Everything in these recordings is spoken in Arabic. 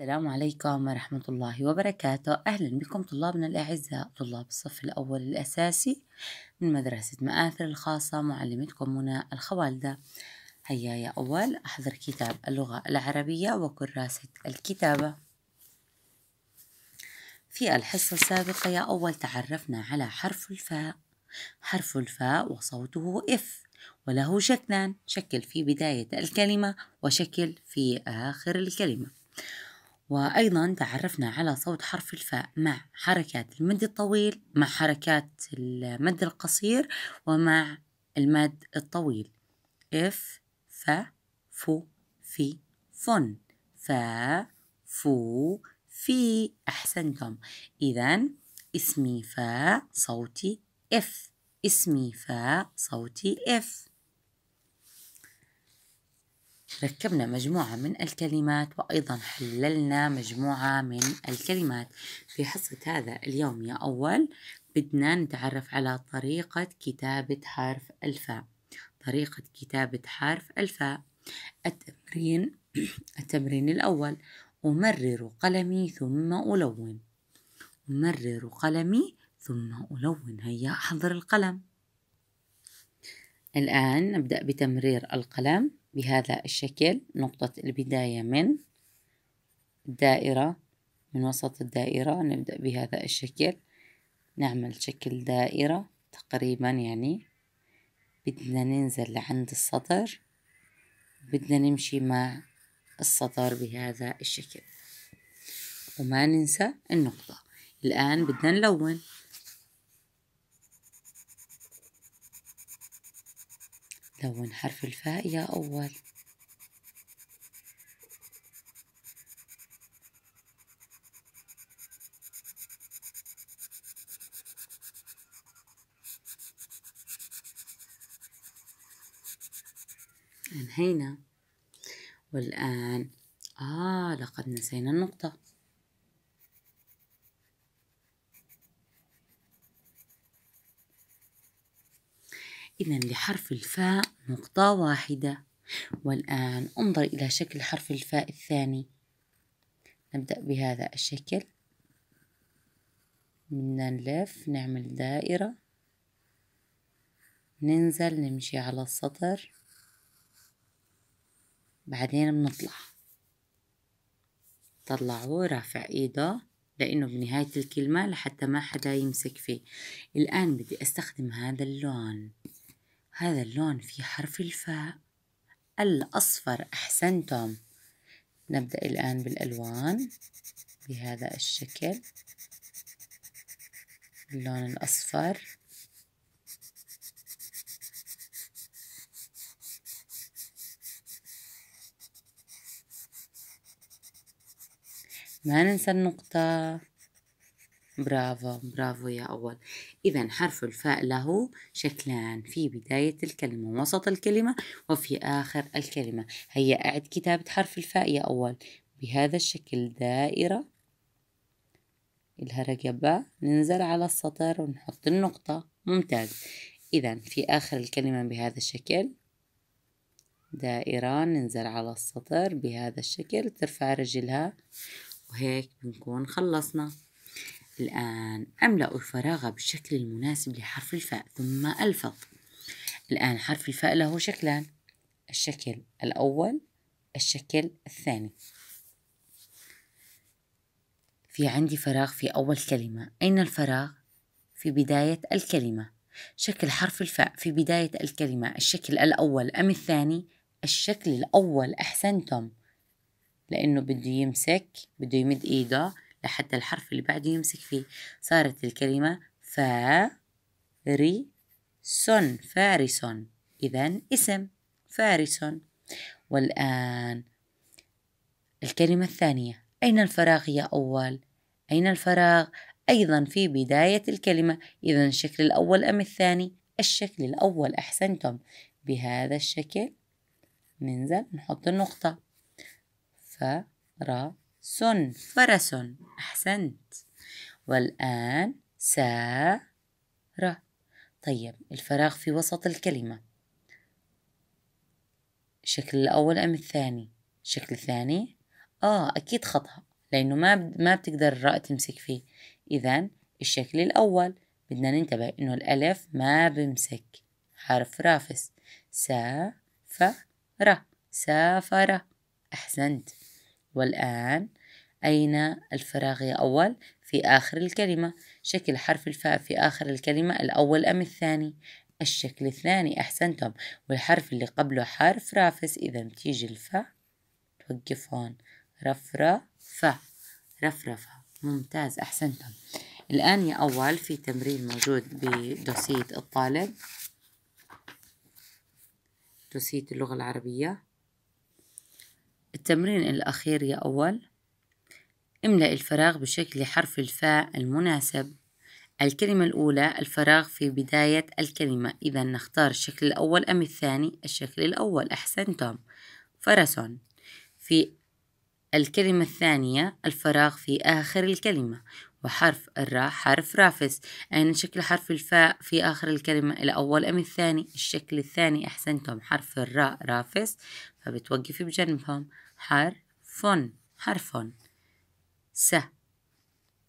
السلام عليكم ورحمة الله وبركاته أهلا بكم طلابنا الأعزاء طلاب الصف الأول الأساسي من مدرسة مآثر الخاصة معلمتكم منى الخوالدة هيا يا أول أحضر كتاب اللغة العربية وكراسة الكتابة في الحصة السابقة يا أول تعرفنا على حرف الفاء حرف الفاء وصوته إف وله شكلان شكل في بداية الكلمة وشكل في آخر الكلمة وأيضا تعرفنا على صوت حرف الفاء مع حركات المد الطويل مع حركات المد القصير ومع المد الطويل إف ف فو في فن فا فو في أحسنتم إذا اسمي فا صوتي إف اسمي فا صوتي إف ركبنا مجموعة من الكلمات وأيضا حللنا مجموعة من الكلمات في حصة هذا اليوم يا أول بدنا نتعرف على طريقة كتابة حرف الفاء طريقة كتابة حرف الفاء التمرين التمرين الأول أمرر قلمي ثم ألون أمرر قلمي ثم ألون هيا أحضر القلم الآن نبدأ بتمرير القلم بهذا الشكل نقطة البداية من الدائرة من وسط الدائرة نبدأ بهذا الشكل نعمل شكل دائرة تقريبا يعني بدنا ننزل لعند السطر بدنا نمشي مع السطر بهذا الشكل وما ننسى النقطة الآن بدنا نلون لون حرف الفاء يا أول انهينا والآن آه لقد نسينا النقطة إذا لحرف الفاء نقطة واحدة والآن انظر إلى شكل حرف الفاء الثاني نبدأ بهذا الشكل نلف نعمل دائرة ننزل نمشي على السطر بعدين بنطلع طلعوا رافع ايده لأنه بنهاية الكلمة لحتى ما حدا يمسك فيه الآن بدي أستخدم هذا اللون هذا اللون في حرف الفاء الأصفر أحسنتم نبدأ الآن بالألوان بهذا الشكل اللون الأصفر ما ننسى النقطة برافو برافو يا أول إذا حرف الفاء له شكلان في بداية الكلمة وسط الكلمة وفي آخر الكلمة هيا أعد كتابة حرف الفاء يا أول بهذا الشكل دائرة الهرجة باء ننزل على السطر ونحط النقطة ممتاز إذا في آخر الكلمة بهذا الشكل دائرة ننزل على السطر بهذا الشكل ترفع رجلها وهيك بنكون خلصنا الآن أملأ الفراغ بالشكل المناسب لحرف الفاء ثم ألفظ الآن حرف الفاء له شكلان الشكل الأول الشكل الثاني في عندي فراغ في أول كلمة أين الفراغ؟ في بداية الكلمة شكل حرف الفاء في بداية الكلمة الشكل الأول أم الثاني؟ الشكل الأول أحسنتم لأنه بده يمسك بده يمد إيده لحتى الحرف اللي بعده يمسك فيه صارت الكلمة فارسون فارسون إذا اسم فارسون والآن الكلمة الثانية أين الفراغ يا أول؟ أين الفراغ؟ أيضا في بداية الكلمة إذا الشكل الأول أم الثاني؟ الشكل الأول أحسنتم بهذا الشكل ننزل نحط النقطة فرا سن فرس أحسنت والآن سارة طيب الفراغ في وسط الكلمة الشكل الأول أم الثاني الشكل الثاني آه أكيد خطأ لأنه ما ما بتقدر الراء تمسك فيه إذا الشكل الأول بدنا ننتبه إنه الألف ما بمسك حرف رافس سافرة سافرة أحسنت والآن أين الفراغ يا أول؟ في آخر الكلمة شكل حرف الفاء في آخر الكلمة الأول أم الثاني؟ الشكل الثاني أحسنتم والحرف اللي قبله حرف رافس إذا بتيجي الفاء توقف هون رفرفة رفرفة ممتاز أحسنتم الآن يا أول في تمرين موجود بدوسية الطالب دوسية اللغة العربية بالتمرين الأخير يا أول املأ الفراغ بشكل حرف الفاء المناسب الكلمة الأولى الفراغ في بداية الكلمة إذا نختار الشكل الأول أم الثاني الشكل الأول أحسنتم فرس في الكلمة الثانية الفراغ في آخر الكلمة وحرف الراء حرف رافس أين يعني شكل حرف الفاء في آخر الكلمة الأول أم الثاني الشكل الثاني أحسنتم حرف الراء رافس فبتوقفي بجنبهم حرف حرف س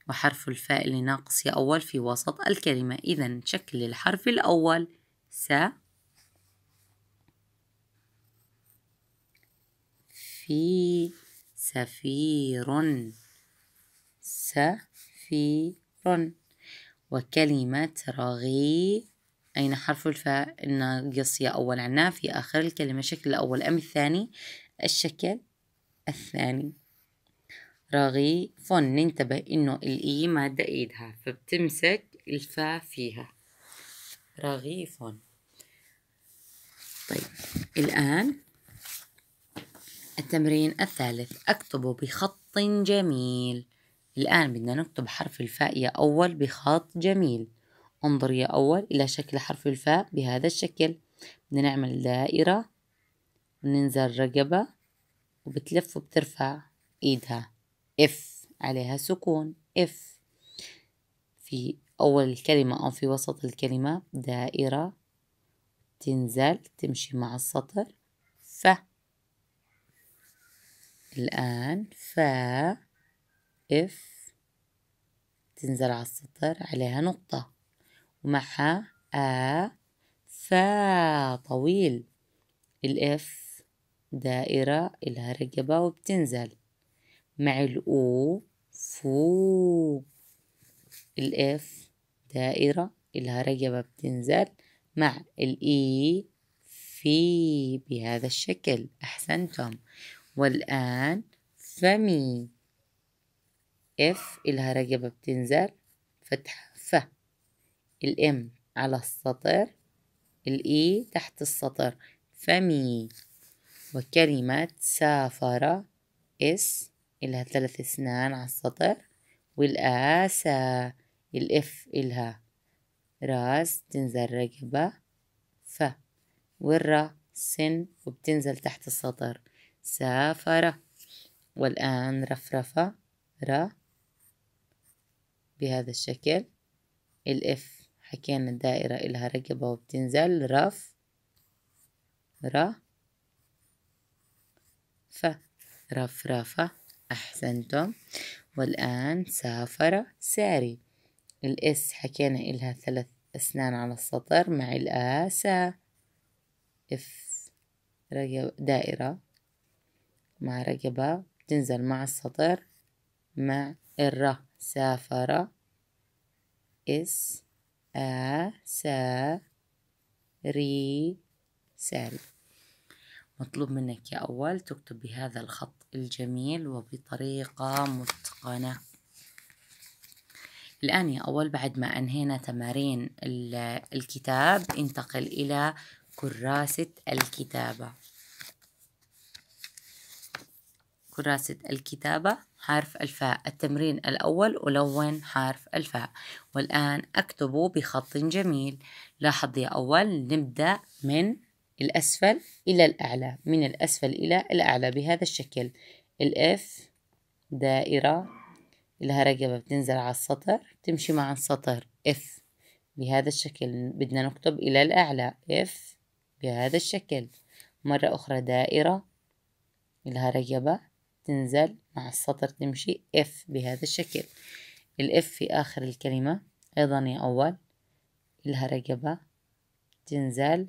وحرف الفاء يا أول في وسط الكلمة إذا شكل الحرف الأول س في سفير سفير وكلمة رغي أين حرف الفاء الناقص يا أول عنا في آخر الكلمة الشكل الأول أم الثاني الشكل الثاني رغي فن ننتبه إنه الإي مادة إيدها فبتمسك الفا فيها رغيف طيب الآن التمرين الثالث أكتبه بخط جميل الآن بدنا نكتب حرف الفاء يا أول بخط جميل انظر يا أول إلى شكل حرف الفاء بهذا الشكل بدنا نعمل دائرة وننزل رقبة وبتلف وبترفع ايدها اف عليها سكون اف في اول الكلمة او في وسط الكلمة دائرة تنزل تمشي مع السطر ف الآن فا اف تنزل على السطر عليها نقطة ومعها آ فا طويل الاف دائرة إلى رقبة وبتنزل مع الأو فوق الإف دائرة إلى رقبة بتنزل مع الإي في بهذا الشكل أحسنتم والآن فمي إف إلها رقبة بتنزل فتحة ف الإم على السطر الإي تحت السطر فمي وكلمة سافر اس إلها ثلاث أسنان على السطر والآسا الإف إلها راس تنزل رقبة ف والرا سن وبتنزل تحت السطر سافر والآن رفرفة را بهذا الشكل الإف حكينا الدائرة إلها رقبة وبتنزل رف را رفرفة أحسنتم والآن سافر ساري الإس حكينا إلها ثلاث أسنان على السطر مع الآسا إف دائرة مع رقبة تنزل مع السطر مع الر سافر إس آ سا ري ساري مطلوب منك يا أول تكتب بهذا الخط الجميل وبطريقة متقنة الآن يا أول بعد ما أنهينا تمارين الكتاب انتقل إلى كراسة الكتابة كراسة الكتابة حرف الفاء التمرين الأول ألون حرف الفاء والآن أكتب بخط جميل لاحظ يا أول نبدأ من الأسفل إلى الأعلى من الأسفل إلى الأعلى بهذا الشكل الإف دائرة الهرجبة بتنزل على السطر تمشي مع السطر إف بهذا الشكل بدنا نكتب إلى الأعلى إف بهذا الشكل مرة أخرى دائرة الهرجبة تنزل مع السطر تمشي إف بهذا الشكل الإف في آخر الكلمة أيضا يا أول الهرجبة تنزل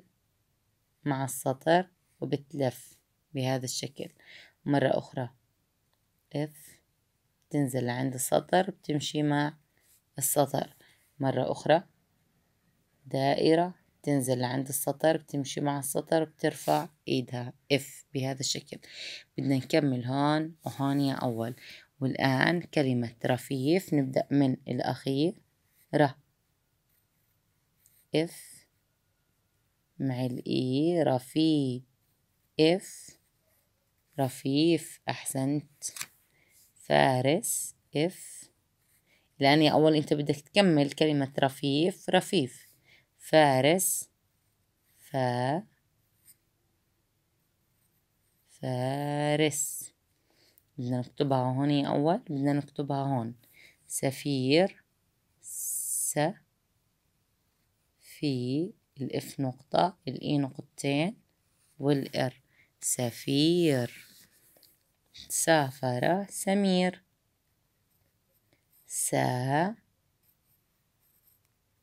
مع السطر وبتلف بهذا الشكل مرة أخرى لف تنزل عند السطر بتمشي مع السطر مرة أخرى دائرة تنزل لعند السطر بتمشي مع السطر بترفع ايدها اف بهذا الشكل بدنا نكمل هون وهون يا اول والان كلمة رفيف نبدأ من الاخير ر اف مع الإي e رفيف إف رفيف أحسنت فارس إف لأني أول أنت بدك تكمل كلمة رفيف رفيف فارس فا فارس بدنا نكتبها هون أول بدنا نكتبها هون سفير س في الإف نقطة الإي نقطتين والإر سفير سافر سمير سا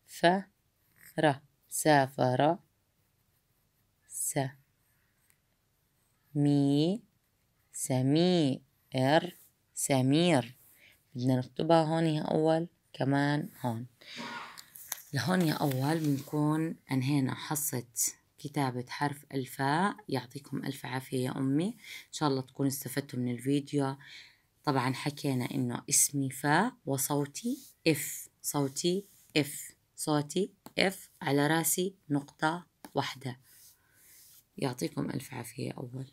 ف ر سافر س مي ار سمير بدنا نكتبها هون أول كمان هون لهون يا أول بنكون أنهينا حصة كتابة حرف الفاء يعطيكم ألف عافية يا أمي إن شاء الله تكونوا استفدتوا من الفيديو طبعا حكينا إنه اسمي فاء وصوتي إف صوتي إف صوتي إف على راسي نقطة واحدة يعطيكم ألف عافية يا أول